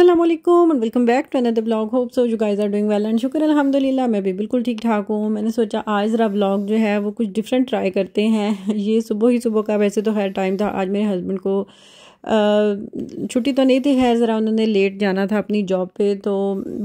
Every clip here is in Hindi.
Aslam and welcome back to another blog hope so you guys are doing well and शुक्र अल्हम्दुलिल्लाह मैं भी बिल्कुल ठीक ठाक हूँ मैंने सोचा आज रहा ब्लॉग जो है वो कुछ डिफरेंट ट्राई करते हैं ये सुबह ही सुबह का वैसे तो हर टाइम था आज मेरे हस्बैंड को छुट्टी तो नहीं थी है ज़रा उन्होंने लेट जाना था अपनी जॉब पे तो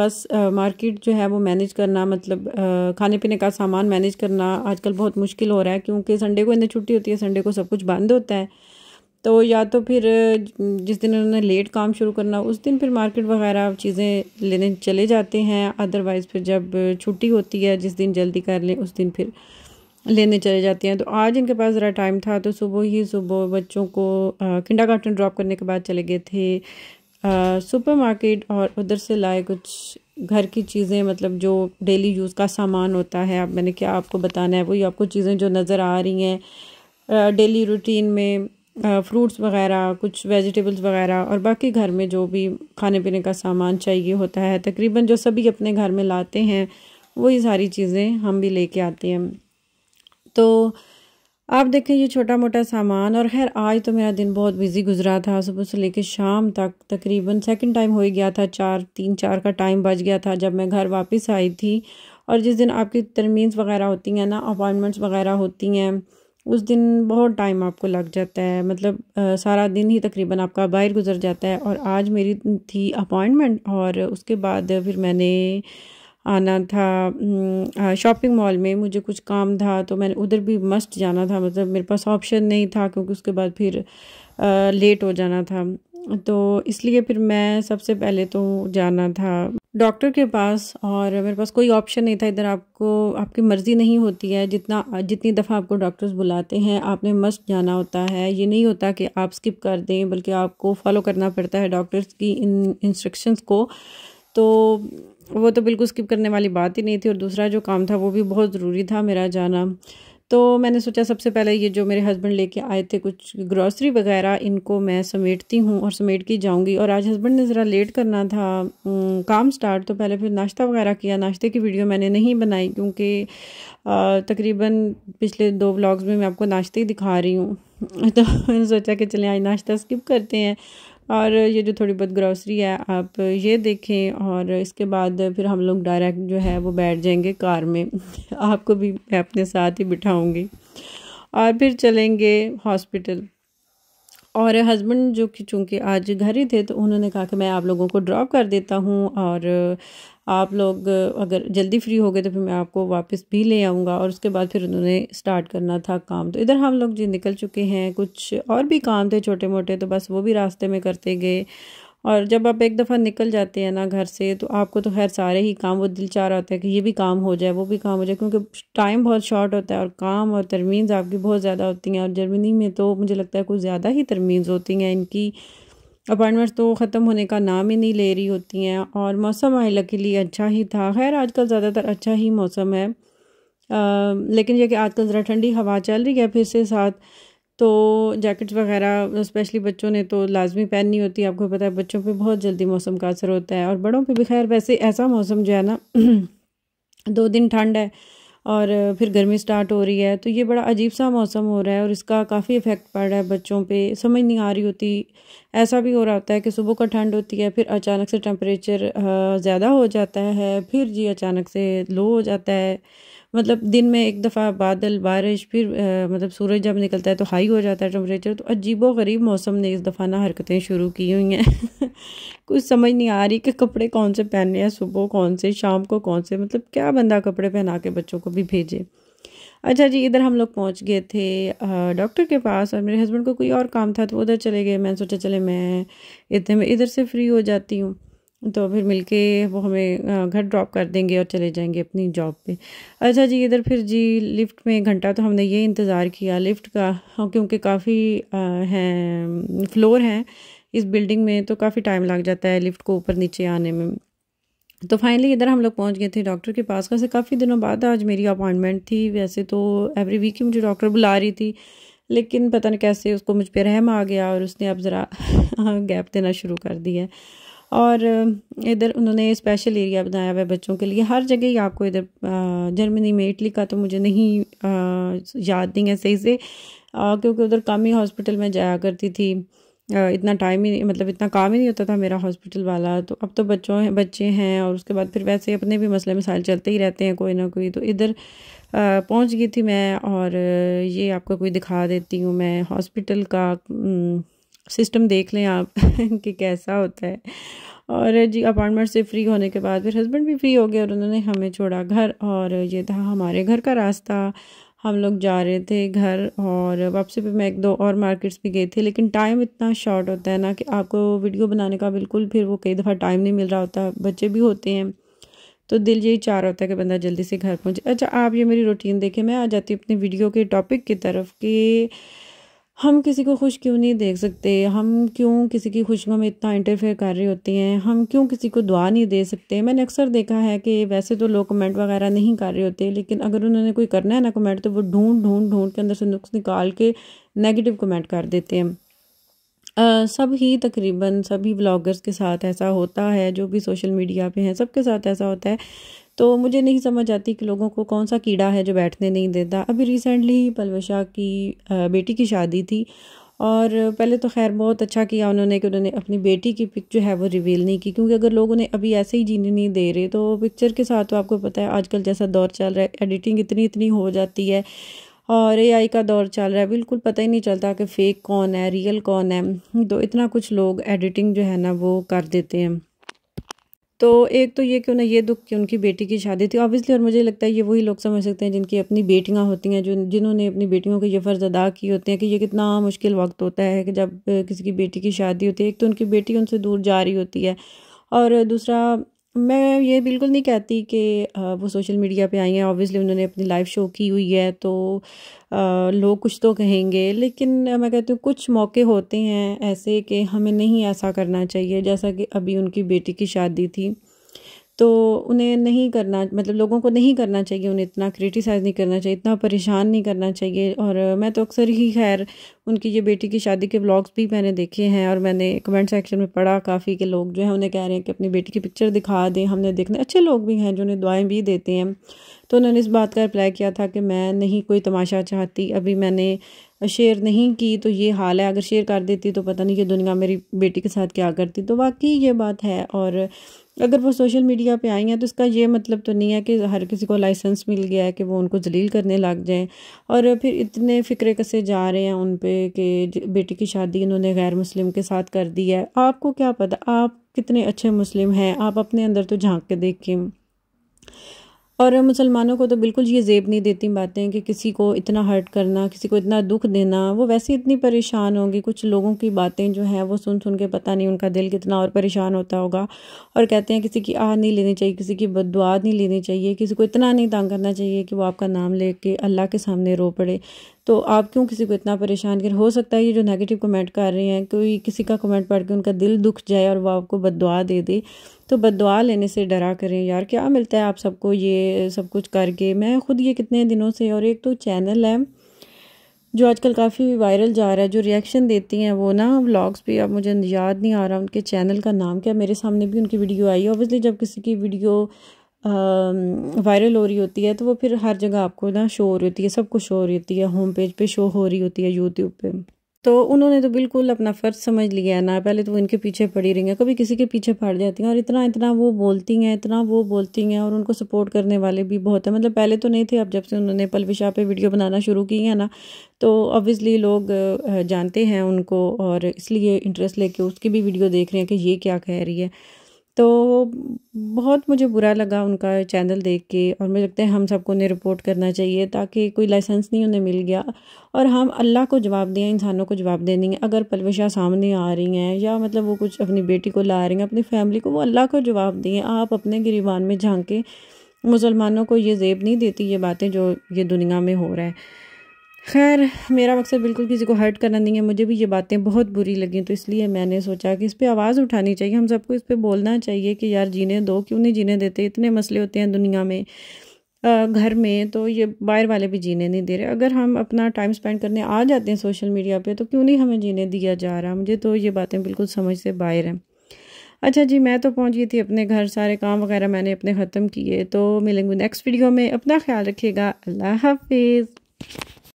बस मार्केट जो है वो मैनेज करना मतलब खाने पीने का सामान मैनेज करना आजकल बहुत मुश्किल हो रहा है क्योंकि संडे को इन्हें छुट्टी होती है संडे को सब कुछ बंद होता है तो या तो फिर जिस दिन उन्होंने लेट काम शुरू करना उस दिन फिर मार्केट वगैरह चीज़ें लेने चले जाते हैं अदरवाइज़ फिर जब छुट्टी होती है जिस दिन जल्दी कर लें उस दिन फिर लेने चले जाते हैं तो आज इनके पास ज़रा टाइम था तो सुबह ही सुबह बच्चों को किंडा गार्टन ड्रॉप करने के बाद चले गए थे सुपरमार्केट और उधर से लाए कुछ घर की चीज़ें मतलब जो डेली यूज़ का सामान होता है अब मैंने क्या आपको बताना है वही आपको चीज़ें जो नज़र आ रही हैं डेली रूटीन में फ्रूट्स वगैरह कुछ वेजिटेबल्स वगैरह और बाकी घर में जो भी खाने पीने का सामान चाहिए होता है तकरीबन जो सभी अपने घर में लाते हैं वही सारी चीज़ें हम भी लेके आते हैं तो आप देखें ये छोटा मोटा सामान और खैर आज तो मेरा दिन बहुत बिज़ी गुजरा था सुबह से लेके शाम तक तकरीबन सेकंड टाइम हो ही गया था चार तीन चार का टाइम बच गया था जब मैं घर वापस आई थी और जिस दिन आपकी तरमीज़ वगैरह होती हैं ना अपॉइंटमेंट्स वगैरह होती हैं उस दिन बहुत टाइम आपको लग जाता है मतलब आ, सारा दिन ही तकरीबन आपका बाहर गुजर जाता है और आज मेरी थी अपॉइंटमेंट और उसके बाद फिर मैंने आना था शॉपिंग मॉल में मुझे कुछ काम था तो मैंने उधर भी मस्ट जाना था मतलब मेरे पास ऑप्शन नहीं था क्योंकि उसके बाद फिर आ, लेट हो जाना था तो इसलिए फिर मैं सबसे पहले तो जाना था डॉक्टर के पास और मेरे पास कोई ऑप्शन नहीं था इधर आपको आपकी मर्ज़ी नहीं होती है जितना जितनी दफ़ा आपको डॉक्टर्स बुलाते हैं आपने मस्ट जाना होता है ये नहीं होता कि आप स्किप कर दें बल्कि आपको फॉलो करना पड़ता है डॉक्टर्स की इन इंस्ट्रक्शंस को तो वो तो बिल्कुल स्किप करने वाली बात ही नहीं थी और दूसरा जो काम था वो भी बहुत ज़रूरी था मेरा जाना तो मैंने सोचा सबसे पहले ये जो मेरे हस्बैंड लेके आए थे कुछ ग्रॉसरी वगैरह इनको मैं समेटती हूँ और समेट के जाऊँगी और आज हस्बैंड ने ज़रा लेट करना था काम स्टार्ट तो पहले फिर नाश्ता वगैरह किया नाश्ते की वीडियो मैंने नहीं बनाई क्योंकि तकरीबन पिछले दो ब्लॉग्स में मैं आपको नाश्ते ही दिखा रही हूँ तो मैंने सोचा कि चलें आज नाश्ता स्किप करते हैं और ये जो थोड़ी बहुत ग्रॉसरी है आप ये देखें और इसके बाद फिर हम लोग डायरेक्ट जो है वो बैठ जाएंगे कार में आपको भी मैं अपने साथ ही बिठाऊंगी और फिर चलेंगे हॉस्पिटल और हस्बैंड जो कि चूँकि आज घर ही थे तो उन्होंने कहा कि मैं आप लोगों को ड्रॉप कर देता हूँ और आप लोग अगर जल्दी फ्री हो गए तो फिर मैं आपको वापस भी ले आऊँगा और उसके बाद फिर उन्होंने स्टार्ट करना था काम तो इधर हम लोग जी निकल चुके हैं कुछ और भी काम थे छोटे मोटे तो बस वो भी रास्ते में करते गए और जब आप एक दफ़ा निकल जाते हैं ना घर से तो आपको तो खैर सारे ही काम वो दिल चाह रहा होता है कि ये भी काम हो जाए वो भी काम हो जाए क्योंकि टाइम बहुत शॉर्ट होता है और काम और तरमीज़ आपकी बहुत ज़्यादा होती हैं और जर्मनी में तो मुझे लगता है कुछ ज़्यादा ही तरमीज़ होती हैं इनकी अपॉइंटमेंट्स तो ख़त्म होने का नाम ही नहीं ले रही होती हैं और मौसम आए के लिए अच्छा ही था खैर आजकल ज़्यादातर अच्छा ही मौसम है आ, लेकिन यह कि आजकल ज़रा ठंडी हवा चल रही है फिर से साथ तो जैकेट्स वगैरह स्पेशली बच्चों ने तो लाजमी पहननी होती है आपको पता है बच्चों पे बहुत जल्दी मौसम का असर होता है और बड़ों पे भी खैर वैसे ऐसा मौसम जो है ना दो दिन ठंड है और फिर गर्मी स्टार्ट हो रही है तो ये बड़ा अजीब सा मौसम हो रहा है और इसका काफ़ी इफ़ेक्ट पड़ रहा है बच्चों पे समझ नहीं आ रही होती ऐसा भी हो रहा होता है कि सुबह का ठंड होती है फिर अचानक से टेम्परेचर ज़्यादा हो जाता है फिर जी अचानक से लो हो जाता है मतलब दिन में एक दफ़ा बादल बारिश फिर आ, मतलब सूरज जब निकलता है तो हाई हो जाता है टेम्परेचर तो अजीबो गरीब मौसम ने इस दफ़ा ना हरकतें शुरू की हुई हैं कुछ समझ नहीं आ रही कि कपड़े कौन से पहनने हैं सुबह कौन से शाम को कौन से मतलब क्या बंदा कपड़े पहना के बच्चों को भी भेजे अच्छा जी इधर हम लोग पहुंच गए थे डॉक्टर के पास और मेरे हस्बैंड को कोई और काम था तो उधर चले गए मैंने सोचा चले मैं इतने में इधर से फ्री हो जाती हूँ तो फिर मिलके वो हमें घर ड्रॉप कर देंगे और चले जाएंगे अपनी जॉब पे अच्छा जी इधर फिर जी लिफ्ट में घंटा तो हमने ये इंतज़ार किया लिफ्ट का हाँ, क्योंकि काफ़ी हैं फ्लोर हैं इस बिल्डिंग में तो काफ़ी टाइम लग जाता है लिफ्ट को ऊपर नीचे आने में तो फाइनली इधर हम लोग पहुंच गए थे डॉक्टर के पास वैसे काफ़ी दिनों बाद आज मेरी अपॉइंटमेंट थी वैसे तो एवरी वीक ही मुझे डॉक्टर बुला रही थी लेकिन पता नहीं कैसे उसको मुझ पर रहम आ गया और उसने अब ज़रा गैप देना शुरू कर दिया है और इधर उन्होंने स्पेशल एरिया बनाया हुआ है बच्चों के लिए हर जगह ही आपको इधर जर्मनी में इटली का तो मुझे नहीं याद नहीं है सही से क्योंकि उधर कम ही हॉस्पिटल में जाया करती थी इतना टाइम ही नहीं मतलब इतना काम ही नहीं होता था मेरा हॉस्पिटल वाला तो अब तो बच्चों हैं बच्चे हैं और उसके बाद फिर वैसे अपने भी मसले मसाइल चलते ही रहते हैं कोई ना कोई तो इधर पहुंच गई थी मैं और ये आपको कोई दिखा देती हूँ मैं हॉस्पिटल का सिस्टम देख लें आप कि कैसा होता है और जी अपार्टमेंट से फ्री होने के बाद फिर हस्बैंड भी फ्री हो गए और उन्होंने हमें छोड़ा घर और ये था हमारे घर का रास्ता हम लोग जा रहे थे घर और वापसी पे मैं एक दो और मार्केट्स भी गई थी लेकिन टाइम इतना शॉर्ट होता है ना कि आपको वीडियो बनाने का बिल्कुल फिर वो कई दफ़ा टाइम नहीं मिल रहा होता बच्चे भी होते हैं तो दिल यही चाह रहा होता है कि बंदा जल्दी से घर पहुँचे अच्छा आप ये मेरी रूटीन देखें मैं आ जाती हूँ अपनी वीडियो के टॉपिक की तरफ कि हम किसी को खुश क्यों नहीं देख सकते हम क्यों किसी की खुशियों में इतना इंटरफेयर कर रहे होते हैं हम क्यों किसी को दुआ नहीं दे सकते मैंने अक्सर देखा है कि वैसे तो लोग कमेंट वगैरह नहीं कर रहे होते लेकिन अगर उन्होंने कोई करना है ना कमेंट तो वो ढूंढ ढूंढ ढूंढ के अंदर से नुक्स निकाल के नेगेटिव कमेंट कर देते हैं Uh, सब ही तकरीबन सभी ब्लॉगर्स के साथ ऐसा होता है जो भी सोशल मीडिया पे हैं सबके साथ ऐसा होता है तो मुझे नहीं समझ आती कि लोगों को कौन सा कीड़ा है जो बैठने नहीं देता अभी रिसेंटली पलवशा की बेटी की शादी थी और पहले तो खैर बहुत अच्छा किया उन्होंने कि उन्होंने अपनी बेटी की पिक जो है वो रिवील नहीं की क्योंकि अगर लोग उन्हें अभी ऐसे ही जीने नहीं दे रहे तो पिक्चर के साथ तो आपको पता है आजकल जैसा दौर चल रहा है एडिटिंग इतनी इतनी हो जाती है और एआई का दौर चल रहा है बिल्कुल पता ही नहीं चलता कि फ़ेक कौन है रियल कौन है तो इतना कुछ लोग एडिटिंग जो है ना वो कर देते हैं तो एक तो ये क्यों ना ये दुख कि उनकी बेटी की शादी थी ऑब्वियसली और मुझे लगता है ये वही लोग समझ सकते हैं जिनकी अपनी बेटियाँ होती हैं जो जिन्होंने अपनी बेटियों के ये फ़र्ज़ अदा किए होते हैं कि ये कितना मुश्किल वक्त होता है कि जब किसी की बेटी की शादी होती है एक तो उनकी बेटी उनसे दूर जा रही होती है और दूसरा मैं ये बिल्कुल नहीं कहती कि वो सोशल मीडिया पे आई हैं ऑब्वियसली उन्होंने अपनी लाइव शो की हुई है तो लोग कुछ तो कहेंगे लेकिन मैं कहती हूँ कुछ मौके होते हैं ऐसे कि हमें नहीं ऐसा करना चाहिए जैसा कि अभी उनकी बेटी की शादी थी तो उन्हें नहीं करना मतलब लोगों को नहीं करना चाहिए उन्हें इतना क्रिटिसाइज़ नहीं करना चाहिए इतना परेशान नहीं करना चाहिए और मैं तो अक्सर ही खैर उनकी ये बेटी की शादी के ब्लॉग्स भी मैंने देखे हैं और मैंने कमेंट सेक्शन में पढ़ा काफ़ी के लोग जो है उन्हें कह रहे हैं कि अपनी बेटी की पिक्चर दिखा दें हमने देखने अच्छे लोग भी हैं जो उन्हें दुआएँ भी देते हैं तो उन्होंने इस बात का अप्लाई किया था कि मैं नहीं कोई तमाशा चाहती अभी मैंने शेयर नहीं की तो ये हाल है अगर शेयर कर देती तो पता नहीं कि दुनिया मेरी बेटी के साथ क्या करती तो वाकई ये बात है और अगर वो सोशल मीडिया पे आई हैं तो इसका ये मतलब तो नहीं है कि हर किसी को लाइसेंस मिल गया है कि वो उनको जलील करने लग जाएं और फिर इतने फ़िक्रे कसे जा रहे हैं उन पर कि बेटी की शादी इन्होंने गैर मुस्लिम के साथ कर दी है आपको क्या पता आप कितने अच्छे मुस्लिम हैं आप अपने अंदर तो झांक के देखें और मुसलमानों को तो बिल्कुल ये जेब नहीं देती बातें कि किसी को इतना हर्ट करना किसी को इतना दुख देना वो वैसे इतनी परेशान होंगी कुछ लोगों की बातें जो हैं वो सुन सुन के पता नहीं उनका दिल कितना और परेशान होता होगा और कहते हैं किसी की आह नहीं लेनी चाहिए किसी की बदुआ नहीं लेनी चाहिए किसी को इतना नहीं तंग करना चाहिए कि वो आपका नाम ले अल्लाह के सामने रो पड़े तो आप क्यों किसी को इतना परेशान कर हो सकता है ये जो नेगेटिव कमेंट कर रहे हैं कोई किसी का कमेंट पढ़ के उनका दिल दुख जाए और वो आपको बदवा दे दे तो बदवा लेने से डरा करें यार क्या मिलता है आप सबको ये सब कुछ करके मैं खुद ये कितने दिनों से और एक तो चैनल है जो आजकल काफ़ी वायरल जा रहा है जो रिएक्शन देती हैं वो ना व्लॉग्स पे अब मुझे याद नहीं आ रहा उनके चैनल का नाम क्या मेरे सामने भी उनकी वीडियो आई ऑब्वियसली जब किसी की वीडियो वायरल हो रही होती है तो वो फिर हर जगह आपको ना शो हो रही होती है सब कुछ शो हो रही होती है होम पेज पे शो हो रही होती है यूट्यूब पे तो उन्होंने तो बिल्कुल अपना फ़र्ज समझ लिया है ना पहले तो वो इनके पीछे पड़ी रही हैं कभी किसी के पीछे पड़ जाती हैं और इतना इतना वो बोलती हैं इतना वो बोलती हैं और उनको सपोर्ट करने वाले भी बहुत हैं मतलब पहले तो नहीं थे अब जब से उन्होंने पलविशा पे वीडियो बनाना शुरू की है ना तो ऑब्वियसली लोग जानते हैं उनको और इसलिए इंटरेस्ट लेके उसकी भी वीडियो देख रहे हैं कि ये क्या कह रही है तो बहुत मुझे बुरा लगा उनका चैनल देख के और मुझे लगता है हम सबको उन्हें रिपोर्ट करना चाहिए ताकि कोई लाइसेंस नहीं उन्हें मिल गया और हम अल्लाह को जवाब दें इंसानों को जवाब है अगर पलवशा सामने आ रही हैं या मतलब वो कुछ अपनी बेटी को ला रही हैं अपनी फैमिली को वो अल्लाह को जवाब दें आप अपने गिरीबान में झांकें मुसलमानों को ये जेब नहीं देती ये बातें जो ये दुनिया में हो रहा है खैर मेरा मकसद बिल्कुल किसी को हर्ट करना नहीं है मुझे भी ये बातें बहुत बुरी लगी तो इसलिए मैंने सोचा कि इस पर आवाज़ उठानी चाहिए हम सबको इस पर बोलना चाहिए कि यार जीने दो क्यों नहीं जीने देते इतने मसले होते हैं दुनिया में घर में तो ये बाहर वाले भी जीने नहीं दे रहे अगर हम अपना टाइम स्पेंड करने आ जाते हैं सोशल मीडिया पे तो क्यों नहीं हमें जीने दिया जा रहा मुझे तो ये बातें बिल्कुल समझ से बाहर हैं अच्छा जी मैं तो पहुंच गई थी अपने घर सारे काम वगैरह मैंने अपने ख़त्म किए तो मिलेंगे नेक्स्ट वीडियो में अपना ख्याल रखिएगा अल्लाह हाफिज़